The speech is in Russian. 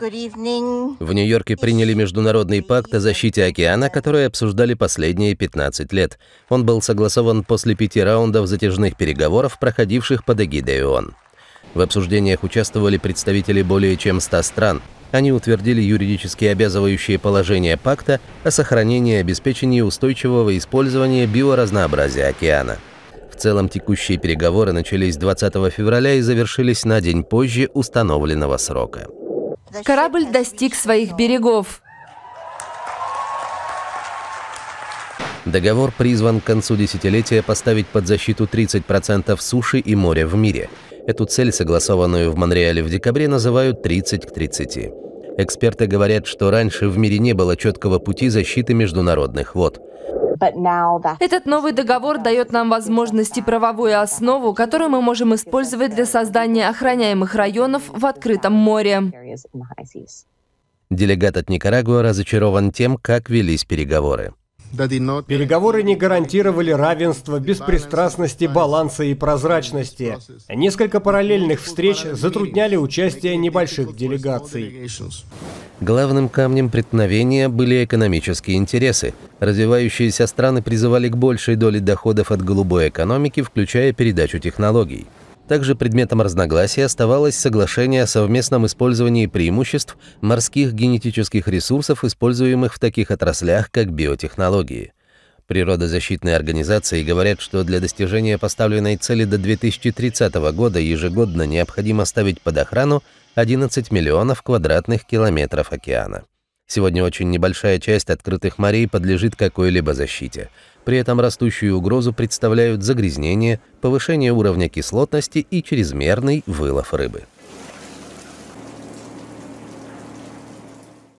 В Нью-Йорке приняли Международный пакт о защите океана, который обсуждали последние 15 лет. Он был согласован после пяти раундов затяжных переговоров, проходивших под эгидой ООН. В обсуждениях участвовали представители более чем 100 стран. Они утвердили юридически обязывающие положения пакта о сохранении и обеспечении устойчивого использования биоразнообразия океана. В целом текущие переговоры начались 20 февраля и завершились на день позже установленного срока. Корабль достиг своих берегов. Договор призван к концу десятилетия поставить под защиту 30% суши и моря в мире. Эту цель, согласованную в Монреале в декабре, называют 30 к 30. Эксперты говорят, что раньше в мире не было четкого пути защиты международных вод. Этот новый договор дает нам возможности правовую основу, которую мы можем использовать для создания охраняемых районов в открытом море. Делегат от Никарагуа разочарован тем, как велись переговоры. Переговоры не гарантировали равенства, беспристрастности, баланса и прозрачности. Несколько параллельных встреч затрудняли участие небольших делегаций. Главным камнем преткновения были экономические интересы. Развивающиеся страны призывали к большей доле доходов от голубой экономики, включая передачу технологий. Также предметом разногласий оставалось соглашение о совместном использовании преимуществ морских генетических ресурсов, используемых в таких отраслях, как биотехнологии. Природозащитные организации говорят, что для достижения поставленной цели до 2030 года ежегодно необходимо ставить под охрану 11 миллионов квадратных километров океана. Сегодня очень небольшая часть открытых морей подлежит какой-либо защите. При этом растущую угрозу представляют загрязнение, повышение уровня кислотности и чрезмерный вылов рыбы.